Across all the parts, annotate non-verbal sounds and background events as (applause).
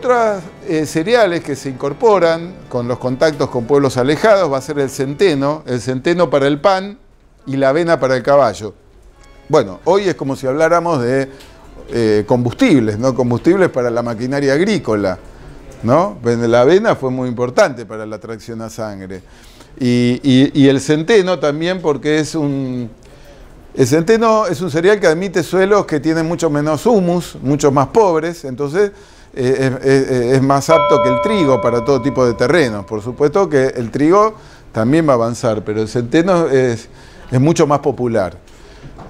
Otras cereales eh, que se incorporan con los contactos con pueblos alejados va a ser el centeno, el centeno para el pan y la avena para el caballo. Bueno, hoy es como si habláramos de eh, combustibles, ¿no? Combustibles para la maquinaria agrícola, ¿no? La avena fue muy importante para la tracción a sangre. Y, el centeno también porque es un... centeno es un cereal que admite suelos que tienen mucho menos humus, mucho más pobres, entonces eh, es, más apto que el trigo para todo tipo de terrenos. Por supuesto que el trigo también va a avanzar, pero el centeno es, mucho más popular.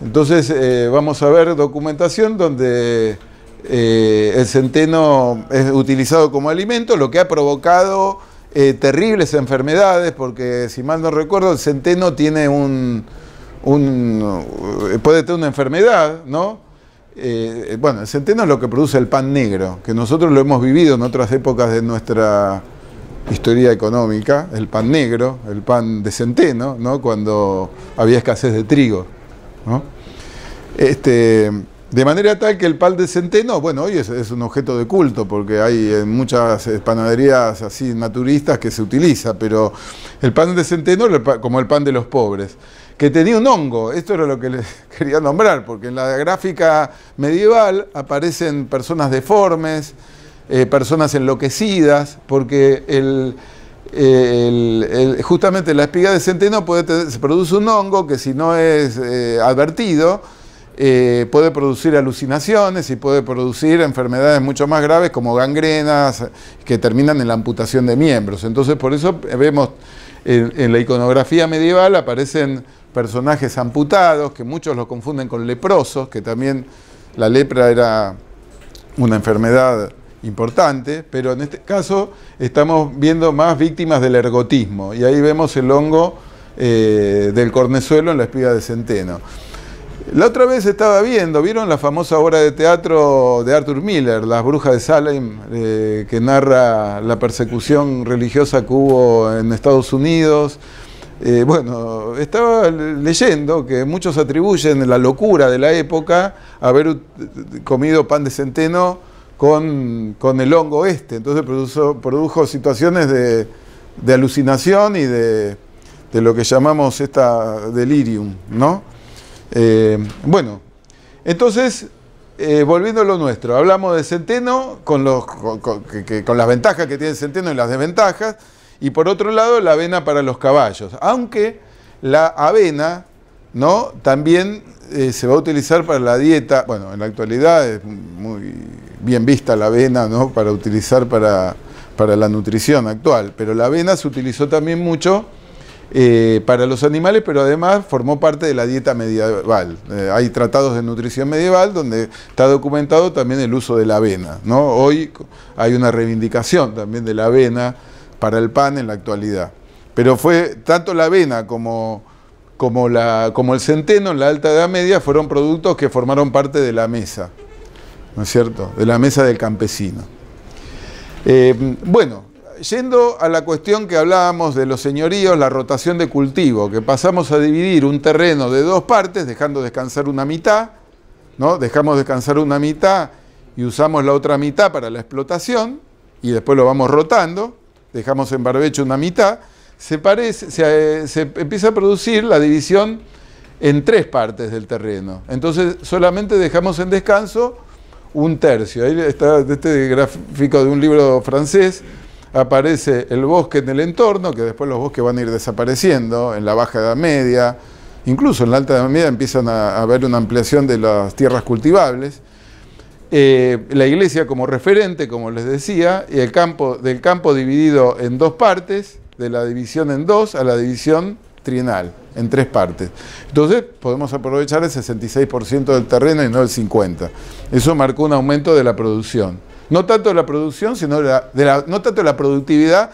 Entonces eh, vamos a ver documentación donde eh, el centeno es utilizado como alimento, lo que ha provocado terribles enfermedades, porque si mal no recuerdo, el centeno tiene un puede tener una enfermedad, ¿no? Eh, bueno, el centeno es lo que produce el pan negro, que nosotros lo hemos vivido en otras épocas de nuestra historia económica, el pan negro, el pan de centeno, ¿no? cuando había escasez de trigo. ¿no? Este, de manera tal que el pan de centeno, bueno, hoy es, un objeto de culto, porque hay en eh, muchas eh, panaderías así naturistas que se utiliza, pero el pan de centeno como el pan de los pobres, que tenía un hongo, esto era lo que les (laughs) quería nombrar, porque en la gráfica medieval aparecen personas deformes, eh, personas enloquecidas, porque el, justamente la espiga de centeno puede se produce un hongo que si no es advertido, eh, puede producir alucinaciones y puede producir enfermedades mucho más graves como gangrenas que terminan en la amputación de miembros. Entonces por eso vemos en, la iconografía medieval aparecen personajes amputados, que muchos lo confunden con leprosos, que también la lepra era una enfermedad importante, pero en este caso estamos viendo más víctimas del ergotismo y ahí vemos el hongo eh, del cornezuelo en la espiga de centeno. La otra vez estaba viendo, ¿vieron la famosa obra de teatro de Arthur Miller, Las Brujas de Salem, eh, que narra la persecución religiosa que hubo en Estados Unidos? Eh, bueno, estaba leyendo que muchos atribuyen la locura de la época haber comido pan de centeno con, el hongo este. Entonces produjo, produjo situaciones de, alucinación y de, de lo que llamamos esta delirium, ¿no? Eh, bueno, entonces, eh, volviendo a lo nuestro, hablamos de Centeno con, los, las ventajas que tiene Centeno y las desventajas, y por otro lado la avena para los caballos, aunque la avena ¿no? también eh, se va a utilizar para la dieta, bueno, en la actualidad es muy bien vista la avena ¿no? para utilizar para, para la nutrición actual, pero la avena se utilizó también mucho eh, para los animales, pero además formó parte de la dieta medieval. Eh, hay tratados de nutrición medieval donde está documentado también el uso de la avena. Hoy hay una reivindicación también de la avena para el pan en la actualidad. Pero fue tanto la avena como, como, el centeno en la Alta Edad Media fueron productos que formaron parte de la mesa, ¿no es cierto? De la mesa del campesino. Eh, bueno, yendo a la cuestión que hablábamos de los señoríos, la rotación de cultivo, que pasamos a dividir un terreno de dos partes, dejando descansar una mitad, ¿no? Dejamos descansar una mitad y usamos la otra mitad para la explotación y después lo vamos rotando, dejamos en barbecho una mitad, se, parece, se, se empieza a producir la división en tres partes del terreno. Entonces solamente dejamos en descanso un tercio. Ahí está este gráfico de un libro francés aparece el bosque en el entorno, que después los bosques van a ir desapareciendo en la baja edad media, incluso en la alta edad media empiezan a haber una ampliación de las tierras cultivables. Eh, la iglesia como referente, como les decía, y el campo, del campo dividido en dos partes, de la división en dos a la división trienal, en tres partes. Entonces podemos aprovechar el 66% del terreno y no el 50%. Eso marcó un aumento de la producción. No tanto de la producción, sino de la, no tanto la productividad,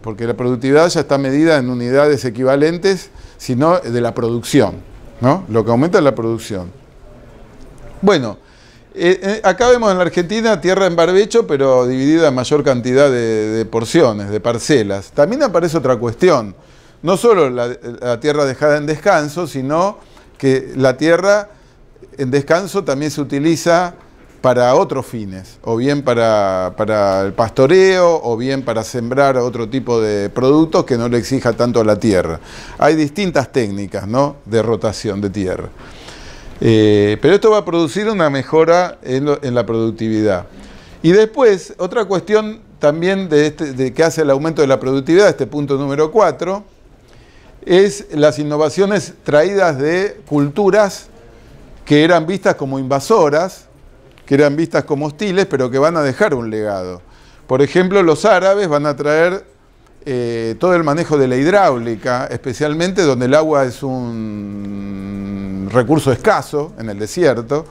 porque la productividad ya está medida en unidades equivalentes, sino de la producción, ¿no? Lo que aumenta es la producción. Bueno, eh, eh, acá vemos en la Argentina tierra en barbecho, pero dividida en mayor cantidad de, porciones, de parcelas. También aparece otra cuestión, no solo la, tierra dejada en descanso, sino que la tierra en descanso también se utiliza para otros fines, o bien para, el pastoreo, o bien para sembrar otro tipo de productos que no le exija tanto a la tierra. Hay distintas técnicas de rotación de tierra. Eh, pero esto va a producir una mejora en, la productividad. Y después, otra cuestión también de, este, que hace el aumento de la productividad, este punto número 4, es las innovaciones traídas de culturas que eran vistas como invasoras, que eran vistas como hostiles, pero que van a dejar un legado. Por ejemplo, los árabes van a traer eh, todo el manejo de la hidráulica, especialmente donde el agua es un recurso escaso en el desierto.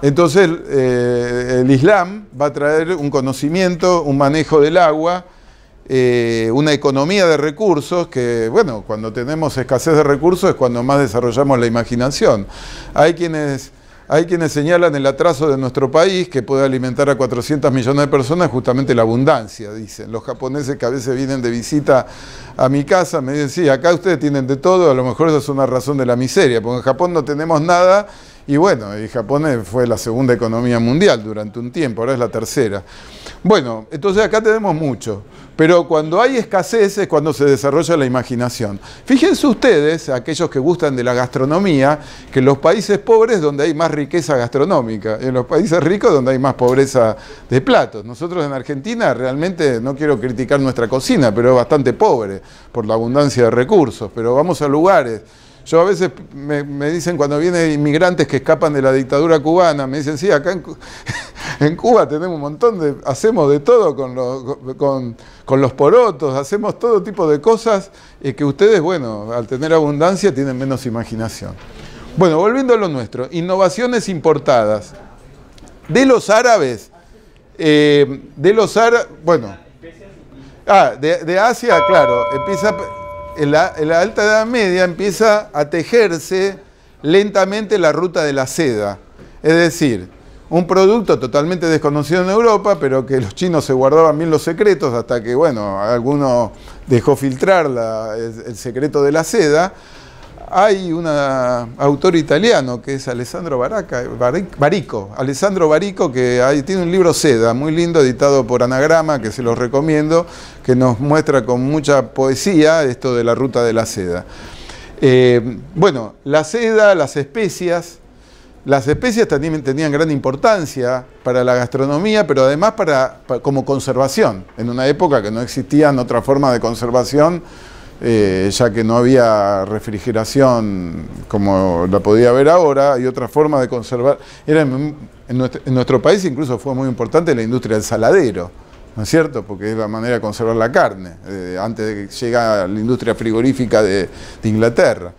Entonces eh, el Islam va a traer un conocimiento, un manejo del agua, eh, una economía de recursos que, bueno, cuando tenemos escasez de recursos es cuando más desarrollamos la imaginación. Hay quienes hay quienes señalan el atraso de nuestro país que puede alimentar a 400 millones de personas, justamente la abundancia, dicen. Los japoneses que a veces vienen de visita a mi casa me dicen, sí, acá ustedes tienen de todo, a lo mejor esa es una razón de la miseria, porque en Japón no tenemos nada y bueno, Japón fue la segunda economía mundial durante un tiempo, ahora es la tercera. Bueno, entonces acá tenemos mucho, pero cuando hay escasez es cuando se desarrolla la imaginación. Fíjense ustedes, aquellos que gustan de la gastronomía, que en los países pobres es donde hay más riqueza gastronómica, en los países ricos donde hay más pobreza de platos. Nosotros en Argentina realmente no quiero criticar nuestra cocina, pero es bastante pobre por la abundancia de recursos, pero vamos a lugares yo a veces me, dicen cuando vienen inmigrantes que escapan de la dictadura cubana, me dicen, sí, acá en, (laughs) Cuba tenemos un montón de, hacemos de todo con, con, los porotos, hacemos todo tipo de cosas eh, que ustedes, bueno, al tener abundancia tienen menos imaginación. Bueno, volviendo a lo nuestro, innovaciones importadas. De los árabes, eh, de los árabes, bueno, ah, de, de Asia, claro, empieza en la, alta edad media empieza a tejerse lentamente la ruta de la seda. Es decir, un producto totalmente desconocido en Europa, pero que los chinos se guardaban bien los secretos hasta que, bueno, alguno dejó filtrar el secreto de la seda hay un autor italiano que es Alessandro baraca Barico, Alessandro Barico, que tiene un libro Seda, muy lindo, editado por Anagrama, que se los recomiendo, que nos muestra con mucha poesía esto de la ruta de la seda. Eh, bueno, la seda, las especias, las especias también tenían gran importancia para la gastronomía, pero además como conservación, en una época que no existían otra forma de conservación eh, ya que no había refrigeración como la podía haber ahora, y otra forma de conservar. Era en, nuestro, país incluso fue muy importante la industria del saladero, ¿no es cierto? Porque es la manera de conservar la carne, eh, antes de que llega la industria frigorífica de, Inglaterra.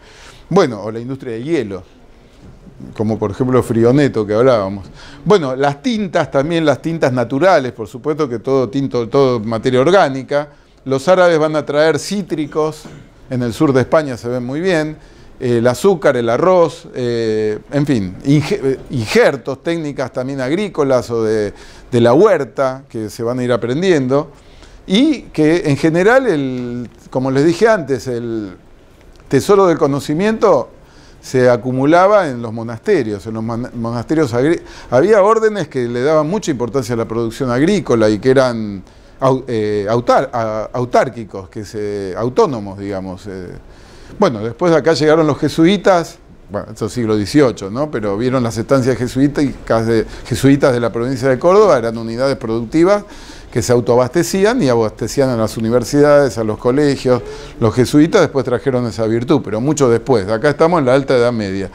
Bueno, o la industria de hielo, como por ejemplo el Frioneto que hablábamos. Bueno, las tintas también, las tintas naturales, por supuesto que todo tinto, todo materia orgánica, los árabes van a traer cítricos, en el sur de España se ven muy bien, el azúcar, el arroz, eh, en fin, eh, injertos, técnicas también agrícolas o de, la huerta que se van a ir aprendiendo. Y que en general, el, como les dije antes, el tesoro del conocimiento se acumulaba en los monasterios. En los monasterios había órdenes que le daban mucha importancia a la producción agrícola y que eran eh, autárquicos, que se, autónomos, digamos. Eh. Bueno, después de acá llegaron los jesuitas, bueno, eso es siglo XVIII, ¿no? Pero vieron las estancias jesuitas, jesuitas de la provincia de Córdoba, eran unidades productivas que se autoabastecían y abastecían a las universidades, a los colegios. Los jesuitas después trajeron esa virtud, pero mucho después. Acá estamos en la Alta Edad Media.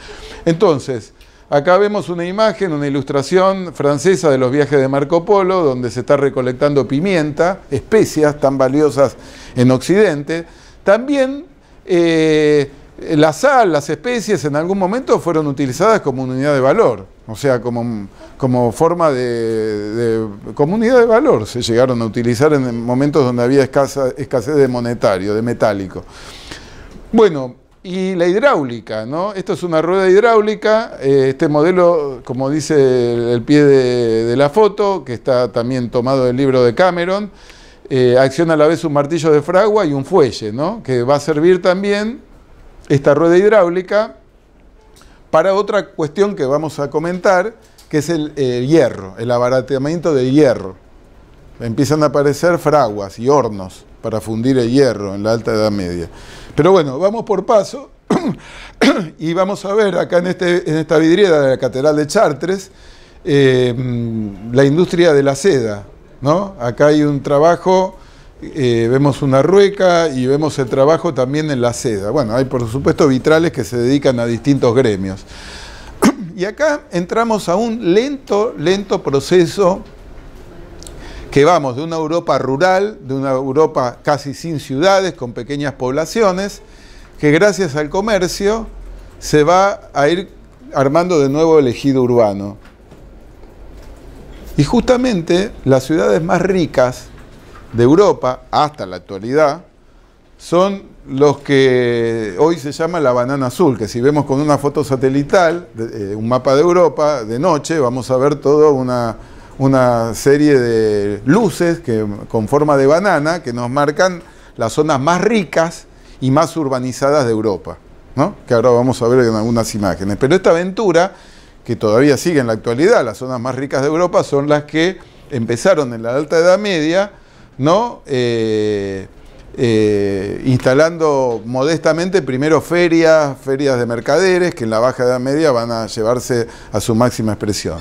Entonces, Acá vemos una imagen, una ilustración francesa de los viajes de Marco Polo, donde se está recolectando pimienta, especias tan valiosas en Occidente. También eh, la sal, las especies en algún momento fueron utilizadas como unidad de valor, o sea, como, forma de, comunidad unidad de valor. Se llegaron a utilizar en momentos donde había escasez de monetario, de metálico. Bueno, y la hidráulica, ¿no? Esto es una rueda hidráulica, eh, este modelo, como dice el pie de, la foto, que está también tomado del libro de Cameron, eh, acciona a la vez un martillo de fragua y un fuelle, ¿no? Que va a servir también esta rueda hidráulica para otra cuestión que vamos a comentar, que es el, hierro, el abaratamiento de hierro. Empiezan a aparecer fraguas y hornos para fundir el hierro en la Alta Edad Media. Pero bueno, vamos por paso (clears throat) y vamos a ver acá en, este, en esta vidriera de la Catedral de Chartres eh, la industria de la seda. ¿no? Acá hay un trabajo, eh, vemos una rueca y vemos el trabajo también en la seda. Bueno, hay por supuesto vitrales que se dedican a distintos gremios. (clears throat) Y acá entramos a un lento, lento proceso que vamos de una Europa rural, de una Europa casi sin ciudades, con pequeñas poblaciones, que gracias al comercio se va a ir armando de nuevo el ejido urbano. Y justamente las ciudades más ricas de Europa, hasta la actualidad, son los que hoy se llama la banana azul, que si vemos con una foto satelital, eh, un mapa de Europa, de noche, vamos a ver toda una una serie de luces que, con forma de banana que nos marcan las zonas más ricas y más urbanizadas de Europa, ¿no? que ahora vamos a ver en algunas imágenes. Pero esta aventura, que todavía sigue en la actualidad, las zonas más ricas de Europa son las que empezaron en la Alta Edad Media, ¿no? Eh, eh, instalando modestamente primero ferias, ferias de mercaderes, que en la Baja Edad Media van a llevarse a su máxima expresión.